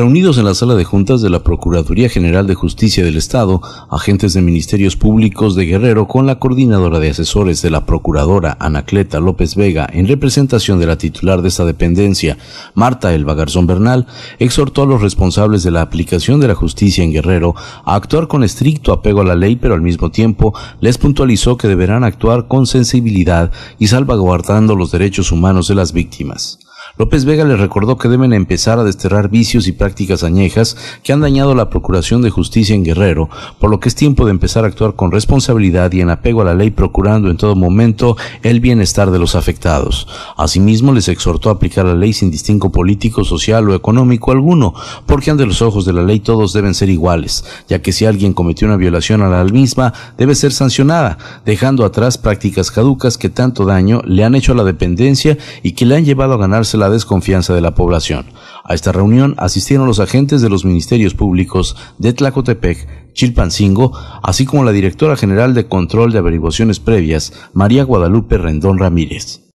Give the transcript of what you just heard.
Reunidos en la sala de juntas de la Procuraduría General de Justicia del Estado, agentes de Ministerios Públicos de Guerrero con la coordinadora de asesores de la Procuradora Anacleta López Vega en representación de la titular de esta dependencia, Marta Elba Garzón Bernal, exhortó a los responsables de la aplicación de la justicia en Guerrero a actuar con estricto apego a la ley, pero al mismo tiempo les puntualizó que deberán actuar con sensibilidad y salvaguardando los derechos humanos de las víctimas. López Vega les recordó que deben empezar a desterrar vicios y prácticas añejas que han dañado la Procuración de Justicia en Guerrero, por lo que es tiempo de empezar a actuar con responsabilidad y en apego a la ley, procurando en todo momento el bienestar de los afectados. Asimismo, les exhortó a aplicar la ley sin distinto político, social o económico alguno, porque ante los ojos de la ley todos deben ser iguales, ya que si alguien cometió una violación a la misma, debe ser sancionada, dejando atrás prácticas caducas que tanto daño le han hecho a la dependencia y que le han llevado a ganarse la desconfianza de la población. A esta reunión asistieron los agentes de los ministerios públicos de Tlacotepec, Chilpancingo, así como la directora general de Control de Averiguaciones Previas, María Guadalupe Rendón Ramírez.